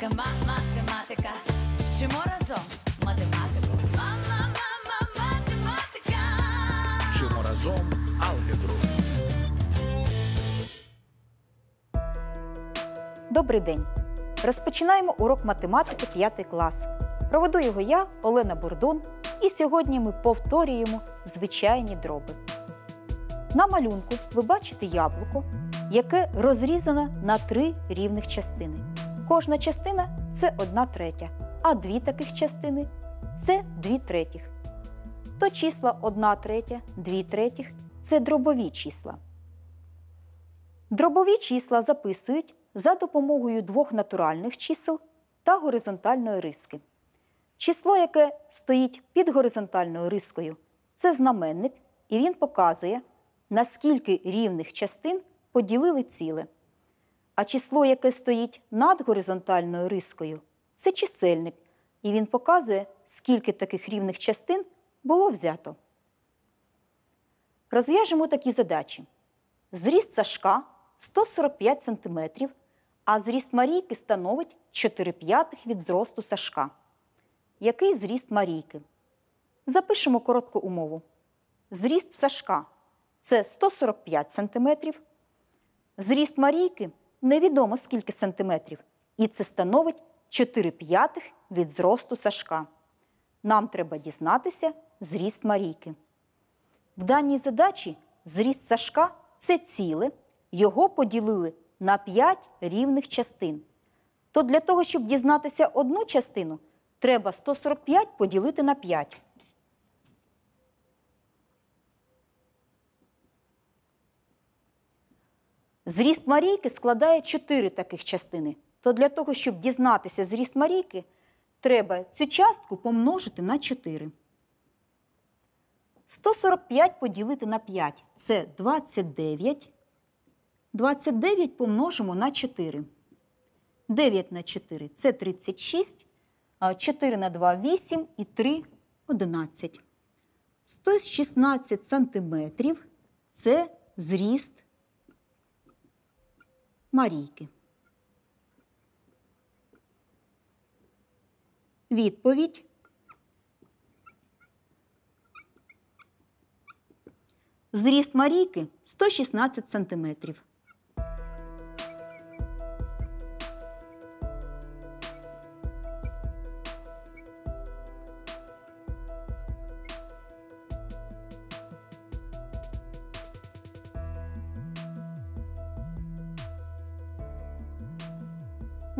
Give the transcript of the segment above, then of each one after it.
математика, ма математика. Вчимо разом математику. Мама, мама, математика. Вчимо разом алгебру. Добрий день. Розпочинаємо урок математики 5 клас. Проведу його я, Олена Бурдон, і сьогодні ми повторюємо звичайні дроби. На малюнку ви бачите яблуко, яке розрізано на три рівних частини. Кожна частина це одна третя, а дві таких частини це дві третіх. То числа 1 третя, 2 третіх це дробові числа. Дробові числа записують за допомогою двох натуральних чисел та горизонтальної риски. Число, яке стоїть під горизонтальною рискою, це знаменник, і він показує, наскільки рівних частин поділили ціле. А число, яке стоїть над горизонтальною рискою, це чисельник, і він показує, скільки таких рівних частин було взято. Розв'яжемо такі задачі: зріст Сашка 145 см, а зріст Марійки становить 4 п'ятих від зросту Сашка. Який зріст Марійки? Запишемо коротку умову. Зріст Сашка це 145 см, зріст Марійки невідомо скільки сантиметрів, і це становить 4 п'ятих від зросту Сашка. Нам треба дізнатися зріст Марійки. В даній задачі зріст Сашка це ціле, його поділили на 5 рівних частин. То для того, щоб дізнатися одну частину, треба 145 поділити на 5. Зріст Марійки складає чотири таких частини. То для того, щоб дізнатися зріст Марійки, треба цю частку помножити на 4. 145 поділити на 5 це 29. 29 помножимо на 4. 9 на 4 це 36. 4 на 2 8 і 3 11. 116 сантиметрів це зріст Марійки. Відповідь. Зріст Марійки 116 сантиметрів.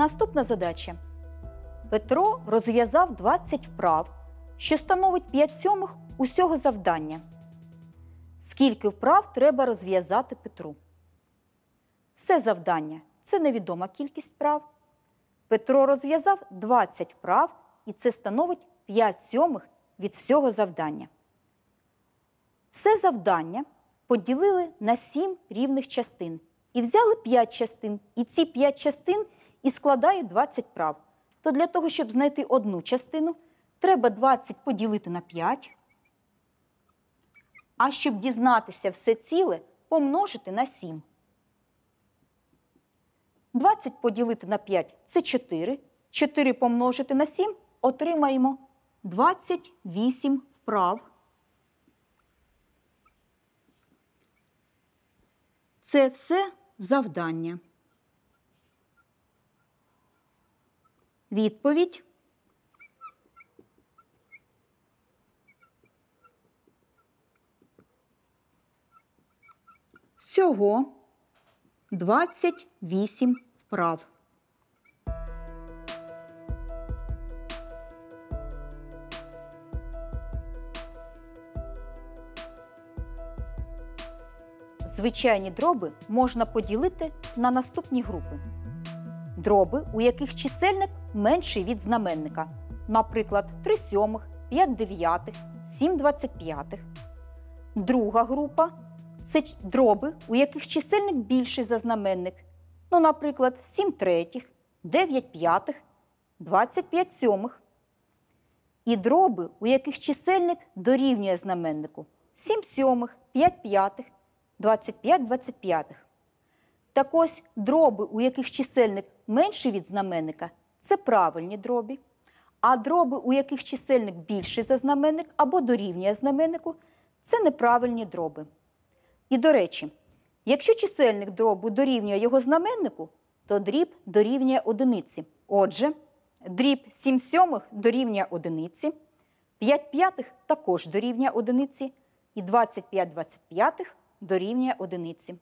Наступна задача. Петро розв'язав 20 вправ, що становить 5 сьомих усього завдання. Скільки вправ треба розв'язати Петру? Все завдання це невідома кількість вправ. Петро розв'язав 20 вправ, і це становить 5 сьомих від всього завдання. Все завдання поділили на 7 рівних частин. І взяли 5 частин. І ці 5 частин – і складає 20 прав, то для того, щоб знайти одну частину, треба 20 поділити на 5. А щоб дізнатися все ціле, помножити на 7. 20 поділити на 5 це 4. 4 помножити на 7 отримаємо 28 вправ. Це все завдання. Відповідь. Всього 28 вправ. Звичайні дроби можна поділити на наступні групи. Дроби, у яких чисельник менший від знаменника, наприклад, 3 сьомих, 5 дев'ятих, 7 двадцятп'ятих. Друга група це дроби, у яких чисельник більший за знаменник. Ну, наприклад, 7 третіх, 9 п'ятих, 25 сьомих. І дроби, у яких чисельник дорівнює знаменнику 7 сьомих, 5 п'ятих, 25 25. Так ось дроби, у яких чисельник менший від знаменника це правильні дроби, а дроби, у яких чисельник більший за знаменник або дорівнює знаменнику, це неправильні дроби. І до речі, якщо чисельник дробу дорівнює його знаменнику, то дріб дорівнює одиниці. Отже, дріб 7 сьомих дорівнює одиниці, 5 п'ятих також дорівнює одиниці, і 25 25 дорівнює одиниці.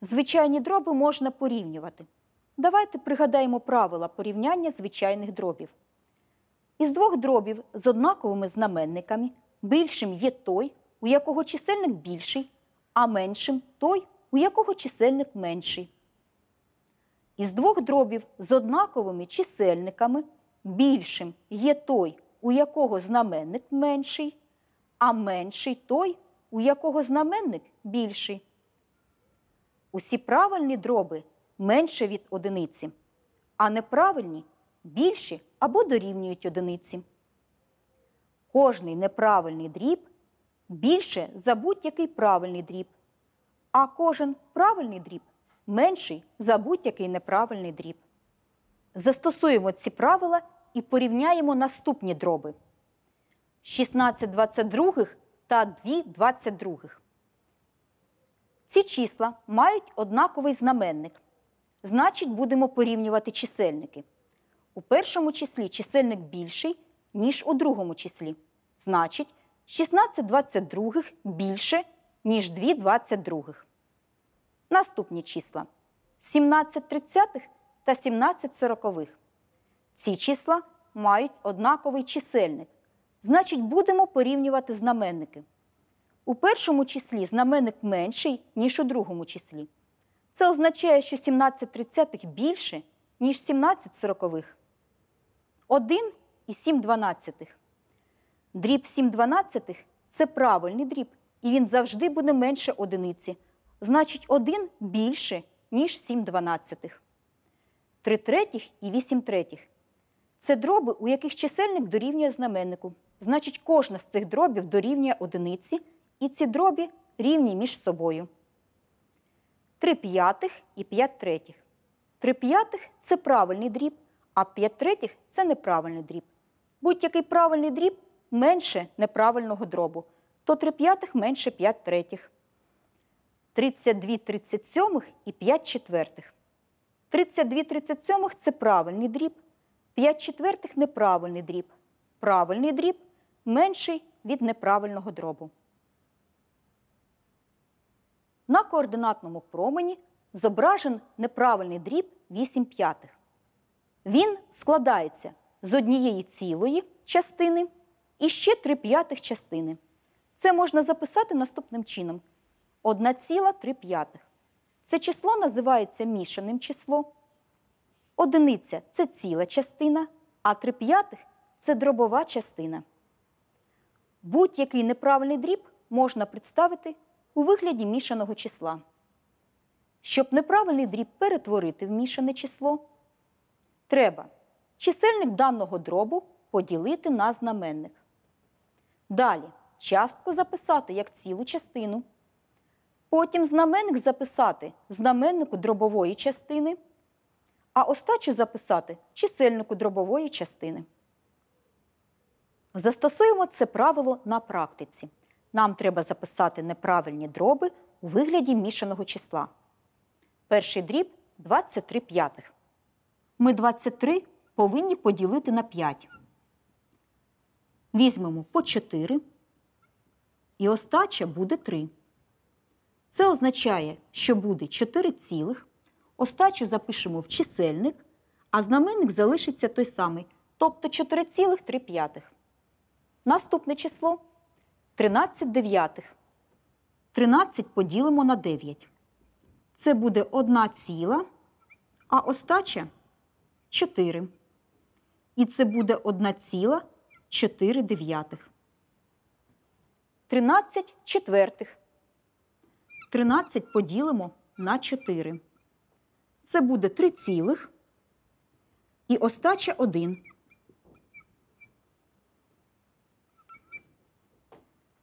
Звичайні дроби можна порівнювати. Давайте пригадаємо правила порівняння звичайних дробів. Із двох дробів з однаковими знаменниками більшим є той, у якого чисельник більший, а меншим той, у якого чисельник менший. Із двох дробів з однаковими чисельниками більшим є той, у якого знаменник менший, а менший той, у якого знаменник більший. Усі правильні дроби менше від одиниці, а неправильні більші або дорівнюють одиниці. Кожний неправильний дріб більше за будь-який правильний дріб, а кожен правильний дріб менший за будь-який неправильний дріб. Застосуємо ці правила і порівняємо наступні дроби. 16 22 та 2 22. Ці числа мають однаковий знаменник. Значить, будемо порівнювати чисельники. У першому числі чисельник більший, ніж у другому числі. Значить, 16 22 більше, ніж 2 22. Наступні числа 17 тридцятих та 17 40 Ці числа мають однаковий чисельник. Значить, будемо порівнювати знаменники. У першому числі знаменник менший, ніж у другому числі. Це означає, що 17,30 більше, ніж 17,40. 1 і 7,12. Дріб 7,12 це правильний дріб, і він завжди буде менше одиниці. Значить, 1 більше, ніж 7,12. 3 третіх і 8 третіх. Це дроби, у яких чисельник дорівнює знаменнику. Значить, кожна з цих дробів дорівнює одиниці, і ці дроби рівні між собою. 3 п'ятих і 5 третіх. 3 п'ятих це правильний дріб, а 5 третіх це неправильний дріб. Будь-який правильний дріб менше неправильного дробу, то 3 п'ятих менше 5 третіх. 32 37 і 5 четвертих. 32 37 це правильний дріб, 5 четвертих неправильний дріб. Правильний дріб менший від неправильного дробу. На координатному промені зображен неправильний дріб 8 п'ятих. Він складається з однієї цілої частини і ще 3 п'ятих частини. Це можна записати наступним чином: 1,3 п'ятих. Це число називається мішаним число. Одиниця це ціла частина, а 3 п'ятих це дробова частина. Будь-який неправильний дріб можна представити у вигляді мішаного числа. Щоб неправильний дріб перетворити в мішане число, треба чисельник даного дробу поділити на знаменник. Далі частку записати як цілу частину. Потім знаменник записати знаменнику дробової частини, а остачу записати чисельнику дробової частини. Застосуємо це правило на практиці нам треба записати неправильні дроби у вигляді мішаного числа. Перший дріб 23 п'ятих. Ми 23 повинні поділити на 5. Візьмемо по 4. І остача буде 3. Це означає, що буде 4 цілих. Остачу запишемо в чисельник, а знаменник залишиться той самий. Тобто 4,3. Наступне число 13 дев'ятих. 13 поділимо на 9. Це буде 1 ціла, а остача 4. І це буде 1 ціла 4 дев'ятих. 13 четвертих. 13 поділимо на 4. Це буде 3 цілих. І остача 1.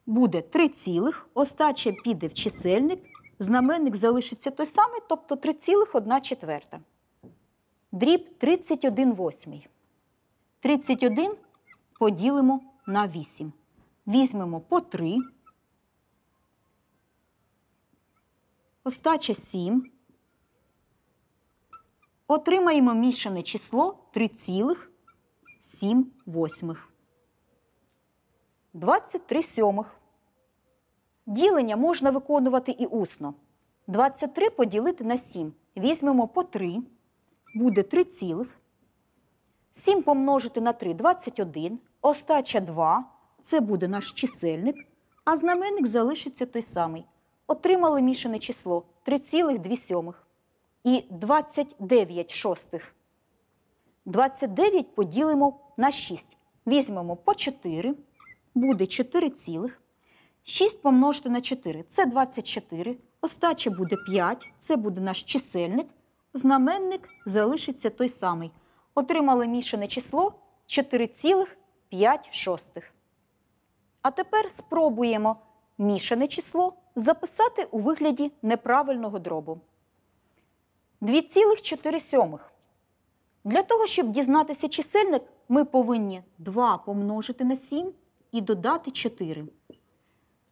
буде 3, цілих, остача піде в чисельник, знаменник залишиться той самий, тобто 3,1 четверта. Дріб 31 восьмий. 31 поділимо на 8. Візьмемо по 3. Остача 7. Отримаємо мішане число 3,7. 23 сьомих. Ділення можна виконувати і усно. 23 поділити на 7. Візьмемо по 3. Буде 3 цілих. 7 помножити на 3 21. Остача 2. Це буде наш чисельник. А знаменник залишиться той самий. Отримали мішане число 3,2 сьомих. І 29 шостих. 29 поділимо на 6. Візьмемо по 4 буде 4 цілих. 6 помножити на 4 це 24. Остаче буде 5, це буде наш чисельник. Знаменник залишиться той самий. Отримали мішане число 4,5. А тепер спробуємо мішане число записати у вигляді неправильного дробу. 2,4. Для того, щоб дізнатися чисельник, ми повинні 2 помножити на 7 і додати 4.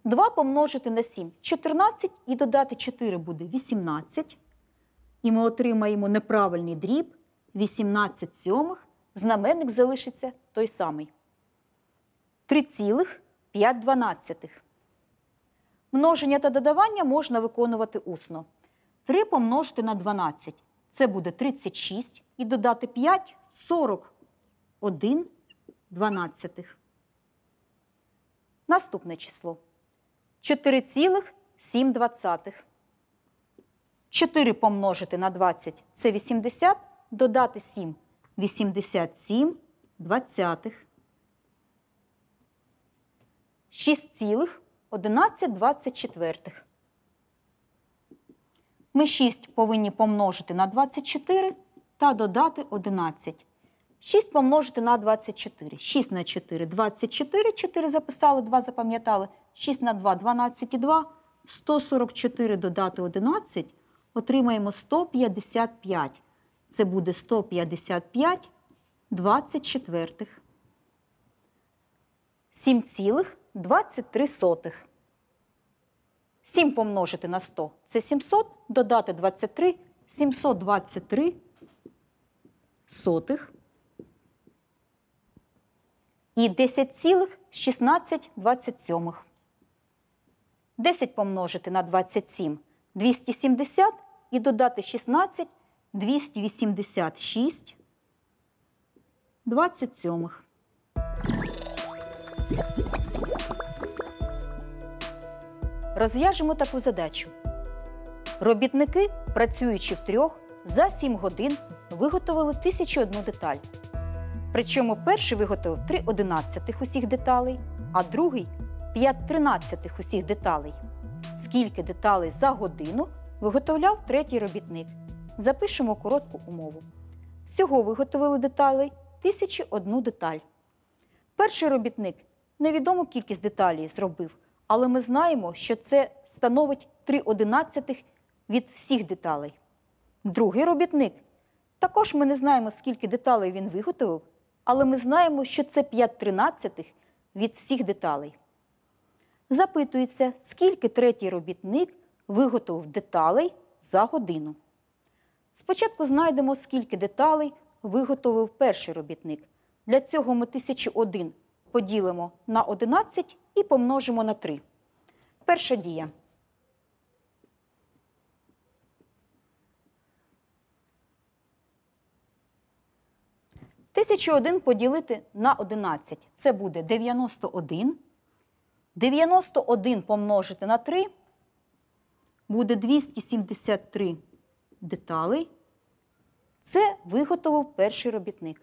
2 помножити на 7 14 і додати 4 буде 18. І ми отримаємо неправильний дріб 18 сьомих. Знаменник залишиться той самий. 3,5. Множення та додавання можна виконувати усно. 3 помножити на 12. Це буде 36 і додати 5 41 дванадцятих. Наступне число 4,7. 4 помножити на 20 це 80. Додати 7 87 двадцятих. 6,1124. Ми 6 повинні помножити на 24 та додати 11. 6 помножити на 24. 6 на 4 24. 4 записали, 2 запам'ятали. 6 на 2 12 і 2. 144 додати 11. Отримаємо 155. Це буде 155 24. 7,23. 7 помножити на 100 це 700, додати 23, 723 сотих і 10,16. 10 помножити на 27 270 і додати 16 286 27. Розв'яжемо таку задачу. Робітники, працюючи в трьох, за 7 годин виготовили 1001 деталь. Причому перший виготовив 3 одинадцятих усіх деталей, а другий 5 тринадцятих усіх деталей. Скільки деталей за годину виготовляв третій робітник? Запишемо коротку умову. Всього виготовили деталей 1001 деталь. Перший робітник невідому кількість деталей зробив, але ми знаємо, що це становить 3 одинадцятих від всіх деталей. Другий робітник також ми не знаємо, скільки деталей він виготовив, але ми знаємо, що це 5 тринадцятих від всіх деталей. Запитується, скільки третій робітник виготовив деталей за годину. Спочатку знайдемо, скільки деталей виготовив перший робітник. Для цього ми 1001 поділимо на 11 і помножимо на 3. Перша дія. 1001 поділити на 11. Це буде 91. 91 помножити на 3 буде 273 деталей. Це виготовив перший робітник.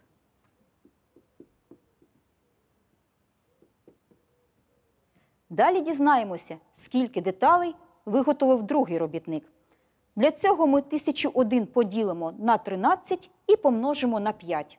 Далі дізнаємося, скільки деталей виготовив другий робітник. Для цього ми 1001 поділимо на 13 і помножимо на 5.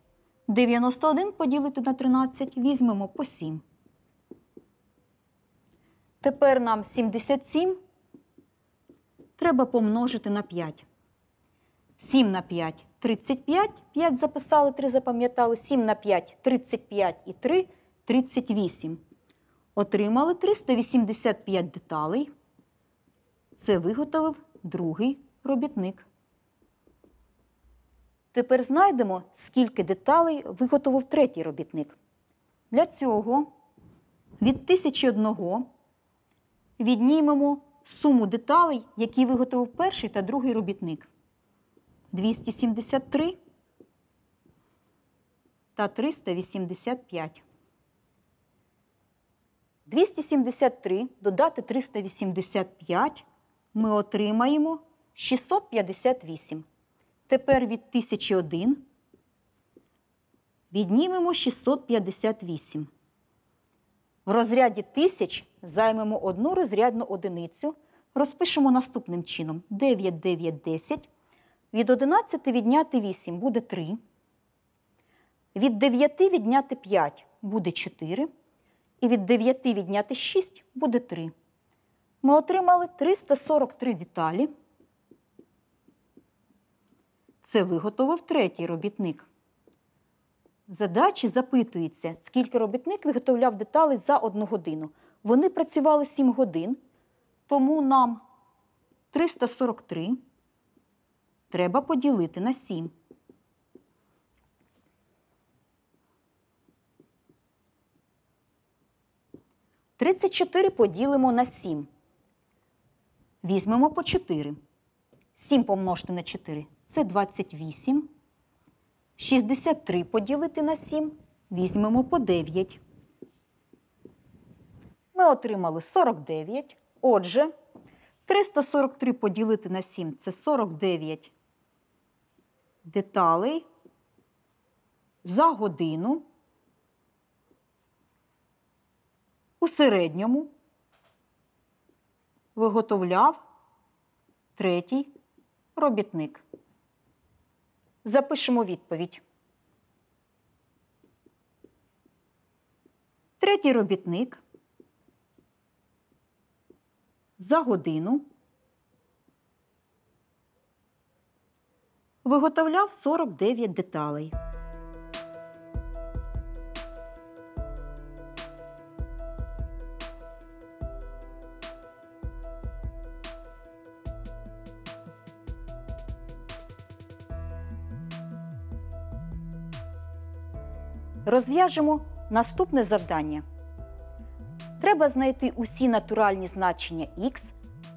91 поділити на 13 візьмемо по 7. Тепер нам 77 треба помножити на 5. 7 на 5 35. 5 записали, 3 запам'ятали. 7 на 5 35 і 3 38. Отримали 385 деталей. Це виготовив другий робітник. Тепер знайдемо, скільки деталей виготовив третій робітник. Для цього від 1001 віднімемо суму деталей, які виготовив перший та другий робітник. 273 та 385. 273 додати 385 ми отримаємо 658. Тепер від 1001 віднімемо 658. В розряді 1000 займемо одну розрядну одиницю. Розпишемо наступним чином: 9, 9, 10. Від 11 відняти 8 буде 3. Від 9 відняти 5 буде 4. І від 9 відняти 6 буде 3. Ми отримали 343 деталі. Це виготовив третій робітник. задачі запитується, скільки робітник виготовляв деталей за одну годину. Вони працювали 7 годин, тому нам 343 треба поділити на 7. Тридцять чотири поділимо на 7. Візьмемо по 4. Сім помножити на 4 це 28. 63 поділити на 7 візьмемо по 9. Ми отримали 49. Отже, 343 поділити на 7 це 49 деталей за годину. У середньому виготовляв третій робітник. Запишемо відповідь. Третій робітник за годину виготовляв 49 деталей. Розв'яжемо наступне завдання. Треба знайти усі натуральні значення х,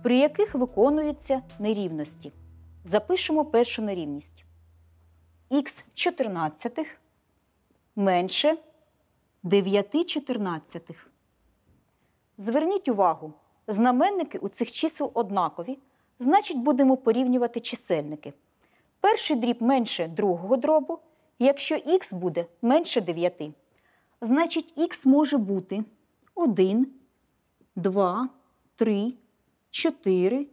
при яких виконуються нерівності. Запишемо першу нерівність. Х 14 менше 9 чотирнадцятих. Зверніть увагу, знаменники у цих чисел однакові. Значить, будемо порівнювати чисельники. Перший дріб менше другого дробу, Якщо х буде менше 9, значить х може бути 1, 2, 3, 4,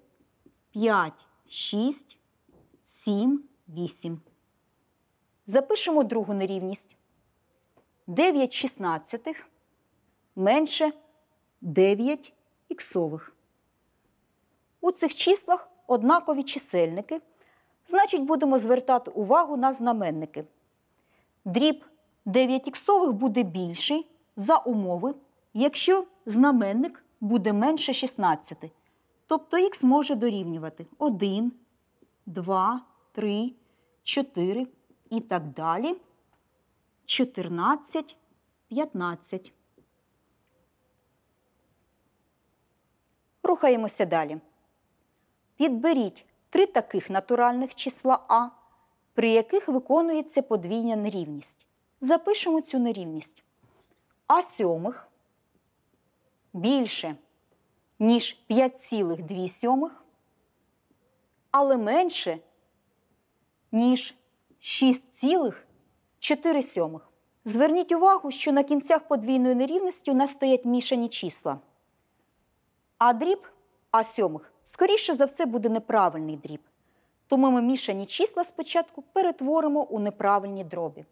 5, 6, 7, 8. Запишемо другу нерівність. 9 шістнадцятих менше 9 іксових. У цих числах однакові чисельники. Значить, будемо звертати увагу на знаменники дріб 9х буде більший за умови, якщо знаменник буде менше 16. Тобто х може дорівнювати 1, 2, 3, 4 і так далі. 14, 15. Рухаємося далі. Підберіть три таких натуральних числа А при яких виконується подвійна нерівність. Запишемо цю нерівність. А сьомих більше, ніж 5,2 сьомих, але менше, ніж 6,4 сьомих. Зверніть увагу, що на кінцях подвійної нерівності у нас стоять мішані числа. А дріб А сьомих, скоріше за все, буде неправильний дріб. Тому ми мішані числа спочатку перетворимо у неправильні дроби.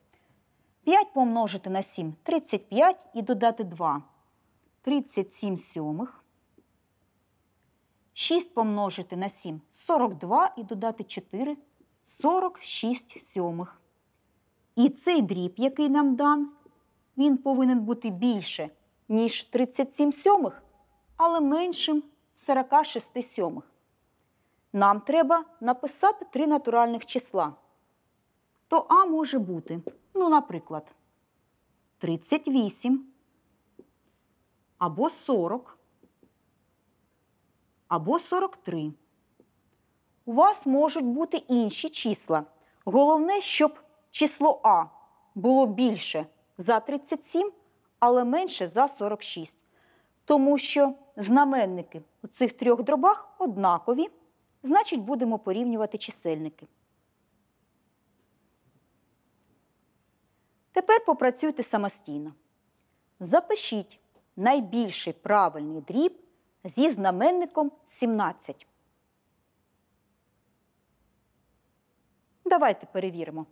5 помножити на 7 35 і додати 2. 37 сьомих. 6 помножити на 7 42 і додати 4 46 сьомих. І цей дріб, який нам дан, він повинен бути більше, ніж 37 сьомих, але меншим 46 сьомих. Нам треба написати три натуральних числа. То А може бути, ну, наприклад, 38 або 40, або 43. У вас можуть бути інші числа. Головне, щоб число А було більше за 37, але менше за 46. Тому що знаменники у цих трьох дробах однакові. Значить, будемо порівнювати чисельники. Тепер попрацюйте самостійно. Запишіть найбільший правильний дріб зі знаменником 17. Давайте перевіримо.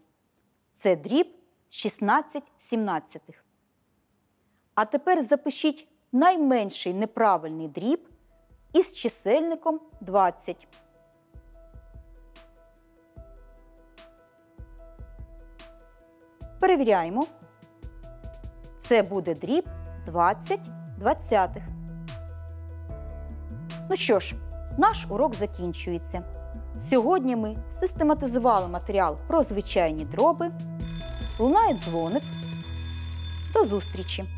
Це дріб 16 сімнадцятих. А тепер запишіть найменший неправильний дріб із чисельником 20. Перевіряємо. Це буде дріб 20 двадцятих. Ну що ж, наш урок закінчується. Сьогодні ми систематизували матеріал про звичайні дроби. Лунає дзвоник. До зустрічі!